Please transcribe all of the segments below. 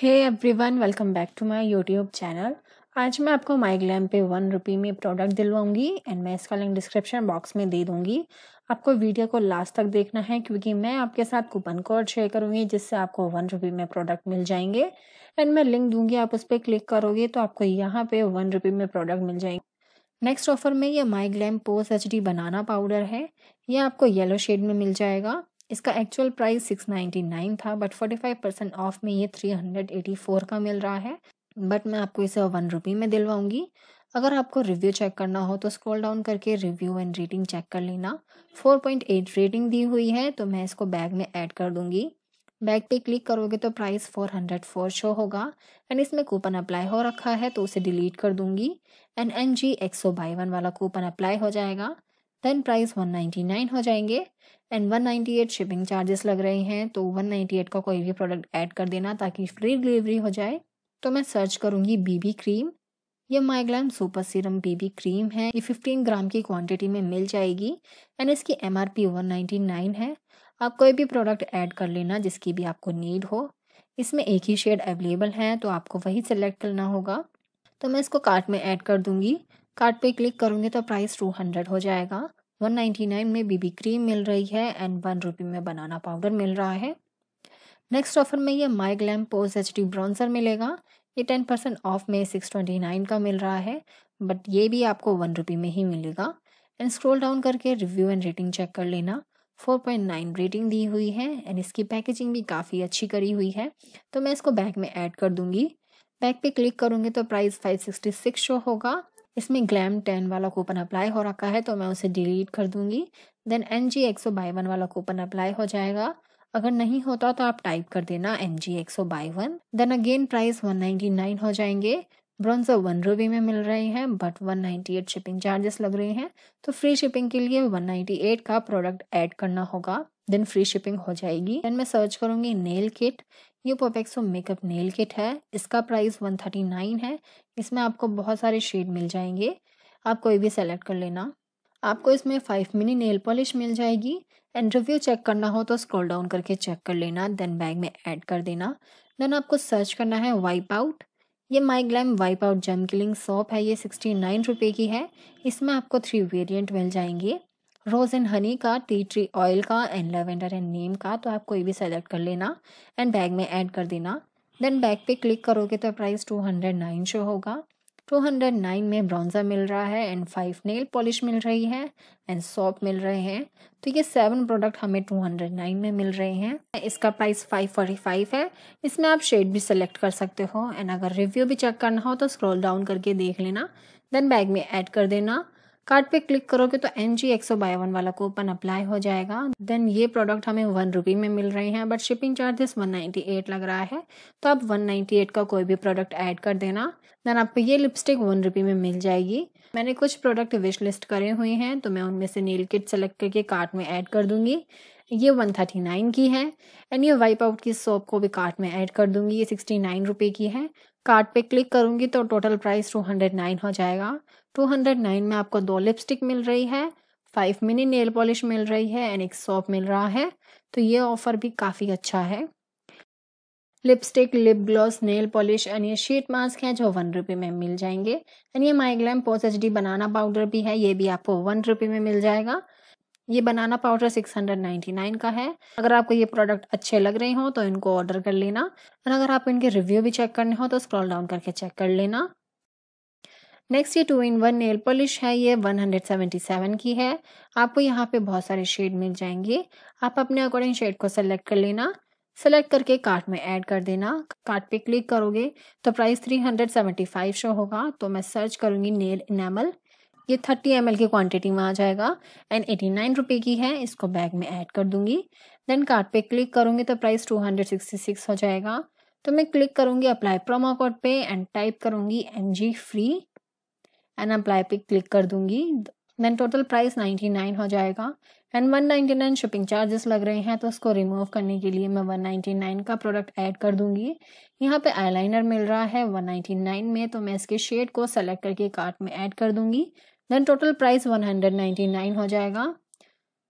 hey everyone welcome back to my YouTube channel आज मैं आपको माई ग्लैम पे वन रुपी में प्रोडक्ट दिलवाऊंगी एंड मैं इसका लिंक डिस्क्रिप्शन बॉक्स में दे दूंगी आपको वीडियो को लास्ट तक देखना है क्योंकि मैं आपके साथ कूपन कोड शेयर करूंगी जिससे आपको वन रुपी में प्रोडक्ट मिल जाएंगे एंड मैं लिंक दूंगी आप उस पर क्लिक करोगे तो आपको यहाँ पे वन रुपी में प्रोडक्ट मिल जाएंगे नेक्स्ट ऑफर में ये MyGlamm pose H banana powder है यह आपको येलो शेड में मिल जाएगा इसका एक्चुअल प्राइस 699 था बट 45 परसेंट ऑफ में ये 384 का मिल रहा है बट मैं आपको इसे वन रुपी में दिलवाऊंगी अगर आपको रिव्यू चेक करना हो तो स्क्रॉल डाउन करके रिव्यू एंड रेटिंग चेक कर लेना 4.8 रेटिंग दी हुई है तो मैं इसको बैग में ऐड कर दूंगी बैग पे क्लिक करोगे तो प्राइस 404 शो होगा एंड इसमें कूपन अप्लाई हो रखा है तो उसे डिलीट कर दूंगी एंड एन जी एक्सो बाई वन वाला कूपन अप्लाई हो जाएगा देन प्राइस 199 हो जाएंगे and one eight shipping charges लग रहे हैं तो वन एट का कोई भी प्रोडक्ट ऐड कर देना ताकि फ्री डिलीवरी हो जाए तो मैं सर्च करूँगी बीबी क्रीम ये MyGlamm super serum BB cream है ये फिफ्टीन ग्राम की क्वांटिटी में मिल जाएगी एंड इसकी M R P one ninety nine है आप कोई भी प्रोडक्ट ऐड कर लेना जिसकी भी आपको नीड हो इसमें एक ही शेड अवेलेबल है तो आपको वही सेलेक्ट करना होगा तो मैं इसको कार्ट में ऐड कर दूंगी कार्ट पे क्लिक करूँगी तो प्राइस टू हंड्रेड हो जाएगा वन नाइन्टी नाइन में बीबी क्रीम मिल रही है एंड वन रुपी में बनाना पाउडर मिल रहा है नेक्स्ट ऑफर में ये MyGlamm pose H D bronzer मिलेगा ये टेन परसेंट ऑफ में सिक्स ट्वेंटी नाइन का मिल रहा है बट ये भी आपको वन रुपी में ही मिलेगा एंड स्क्रोल डाउन करके रिव्यू एंड रेटिंग चेक कर लेना फोर पॉइंट नाइन रेटिंग दी हुई है एंड इसकी पैकेजिंग भी काफ़ी अच्छी करी हुई है तो मैं इसको बैग में ऐड कर दूंगी बैग पे क्लिक करूँगी तो price five sixty six show होगा इसमें ग्लैम टेन वाला कूपन अप्लाई हो रखा है तो मैं उसे डिलीट कर दूंगी देन एन जी एक सौ बाई वन वाला कूपन अप्लाई हो जाएगा अगर नहीं होता तो आप टाइप कर देना एन जी एक सौ buy one then again price one ninety nine हो जाएंगे ब्रॉन्जर वन रूबी में मिल रहे हैं but one ninety eight shipping charges लग रहे हैं तो फ्री शिपिंग के लिए वन नाइन्टी एट का प्रोडक्ट ऐड करना होगा देन फ्री शिपिंग हो जाएगी एंड मैं सर्च करूँगी नेल किट ये पोपेक्सो मेकअप नेल किट है इसका प्राइस वन थर्टी नाइन है इसमें आपको बहुत सारे शेड मिल जाएंगे आप कोई भी सेलेक्ट कर लेना आपको इसमें फाइव मिनी नेल पॉलिश मिल जाएगी एंड रिव्यू चेक करना हो तो स्क्रॉल डाउन करके चेक कर लेना देन बैग में ऐड कर देना देन आपको सर्च करना है वाइप आउट ये MyGlamm wipe out germ killing soap है ये सिक्सटी नाइन रुपये की है इसमें आपको थ्री वेरिएंट मिल जाएंगे रोज़ एंड हनी का टी ट्री ऑयल का एंड लेवेंडर एंड नीम का तो आप कोई भी सेलेक्ट कर लेना एंड बैग में ऐड कर देना देन बैग पे क्लिक करोगे तो price two hundred nine show होगा टू हंड्रेड नाइन में ब्राउन्जर मिल रहा है एंड फाइव नेल पॉलिश मिल रही है एंड सॉप मिल रहे हैं तो ये सेवन प्रोडक्ट हमें टू हंड्रेड नाइन में मिल रहे हैं इसका प्राइस फाइव फोर्टी फाइव है इसमें आप शेड भी सेलेक्ट कर सकते हो एंड अगर रिव्यू भी चेक करना हो तो स्क्रॉल डाउन करके देख लेना देन बैग में ऐड कर देना कार्ड पे क्लिक करोगे तो एन जी एक सौ वन वाला कूपन अप्लाई हो जाएगा देन ये प्रोडक्ट हमें वन रुपी में मिल रहे हैं but shipping charges one ninety eight लग रहा है तो आप वन नाइन्टी एट का कोई भी प्रोडक्ट ऐड कर देना देन आपको ये लिपस्टिक वन रुपी में मिल जाएगी मैंने कुछ प्रोडक्ट विश लिस्ट करे हुए हैं तो मैं उनमें से नील किट सेलेक्ट करके कार्ट में ऐड कर दूंगी ये वन थर्टी नाइन की है एंड ये वाइप आउट की सोप को भी कार्ट में ऐड कर दूंगी ये सिक्सटी नाइन रुपये की है कार्ट पे क्लिक करूंगी तो total price two hundred nine हो जाएगा टू हंड्रेड नाइन में आपको दो लिपस्टिक मिल रही है फाइव मिनी नेल पॉलिश मिल रही है एंड एक सॉप मिल रहा है तो ये ऑफ़र भी काफ़ी अच्छा है lipstick lip gloss nail polish and ये शीट मास्क है जो वन रुपये में मिल जाएंगे एंड ये MyGlamm H D banana powder भी है ये भी आपको वन रुपये में मिल जाएगा ये बनाना पाउडर 699 का है अगर आपको ये प्रोडक्ट अच्छे लग रहे हो तो इनको ऑर्डर कर लेना और अगर आप इनके रिव्यू भी चेक करने हो तो स्क्रॉल डाउन करके चेक कर लेना नेक्स्ट ये two in one nail polish है ये 177 की है आपको यहाँ पे बहुत सारे शेड मिल जाएंगे आप अपने अकॉर्डिंग शेड को सेलेक्ट कर लेना सेलेक्ट करके कार्ट में ऐड कर देना कार्ट पे क्लिक करोगे तो प्राइस 375 शो होगा तो मैं सर्च करूँगी नेल इनेमल ये थर्टी एम की क्वांटिटी में आ जाएगा एंड एटी नाइन रुपये की है इसको बैग में ऐड कर दूंगी देन कार्ड पे क्लिक करूँगी तो price two hundred sixty six हो जाएगा तो मैं क्लिक करूँगी अप्लाई प्रोमो कोड पे एंड टाइप करूँगी M G free and apply पे क्लिक कर दूँगी then total price ninety nine हो जाएगा and one ninety nine shipping charges लग रहे हैं तो उसको रिमूव करने के लिए मैं वन नाइन्टी नाइन का प्रोडक्ट ऐड कर दूँगी यहाँ पे आईलाइनर मिल रहा है वन नाइन्टी नाइन में तो मैं इसके शेड को सेलेक्ट करके कार्ट में ऐड कर दूंगी देन टोटल प्राइस 199 हो जाएगा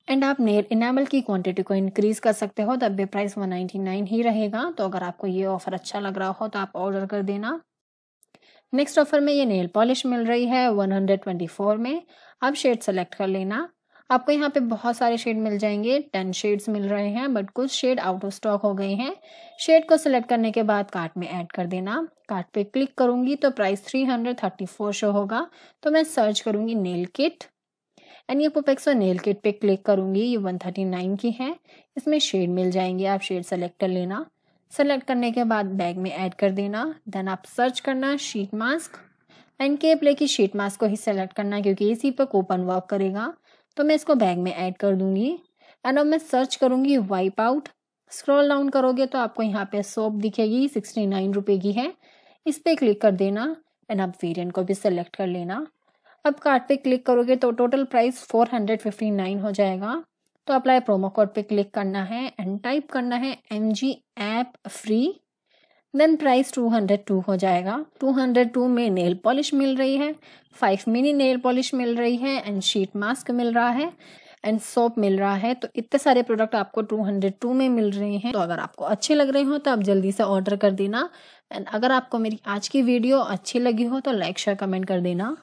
एंड आप नेर इनामल की क्वांटिटी को इंक्रीज कर सकते हो तब भी प्राइस 199 ही रहेगा तो अगर आपको ये ऑफर अच्छा लग रहा हो तो आप ऑर्डर कर देना नेक्स्ट ऑफर में ये नेल पॉलिश मिल रही है 124 में आप शेड सेलेक्ट कर लेना आपको यहाँ पे बहुत सारे शेड मिल जाएंगे टेन शेड्स मिल रहे हैं बट कुछ शेड आउट ऑफ स्टॉक हो गए हैं शेड को सिलेक्ट करने के बाद कार्ट में ऐड कर देना कार्ट पे क्लिक करूंगी तो price three hundred thirty four show होगा तो मैं सर्च करूंगी नेल किट एंड ये पोपेक्सो नेल किट पे क्लिक करूंगी ये वन थर्टी नाइन की है इसमें शेड मिल जाएंगे आप शेड सेलेक्ट कर लेना सेलेक्ट करने के बाद बैग में ऐड कर देना देन आप सर्च करना शीट मास्क एंड केप की शीट मास्क को ही सेलेक्ट करना क्योंकि इसी पर कूपन वर्क करेगा तो मैं इसको बैग में ऐड कर दूंगी एंड अब मैं सर्च करूंगी वाइप आउट स्क्रॉल डाउन करोगे तो आपको यहाँ पे सॉप दिखेगी सिक्सटी नाइन रुपये की है इस पर क्लिक कर देना एंड आप वेरियंट को भी सेलेक्ट कर लेना अब कार्ड पे क्लिक करोगे तो total price four hundred fifty nine हो जाएगा तो अप्लाई प्रोमो कोड पे क्लिक करना है एंड टाइप करना है M G app free then price two hundred two हो जाएगा टू हंड्रेड टू में नेल पॉलिश मिल रही है फाइव मिनी नेल पॉलिश मिल रही है एंड शीट मास्क मिल रहा है एंड सोप मिल रहा है तो इतने सारे प्रोडक्ट आपको टू हंड्रेड टू में मिल रहे हैं तो अगर आपको अच्छे लग रहे हो तो आप जल्दी से ऑर्डर कर देना एंड अगर आपको मेरी आज की वीडियो अच्छी लगी हो तो लाइक शेयर कमेंट कर देना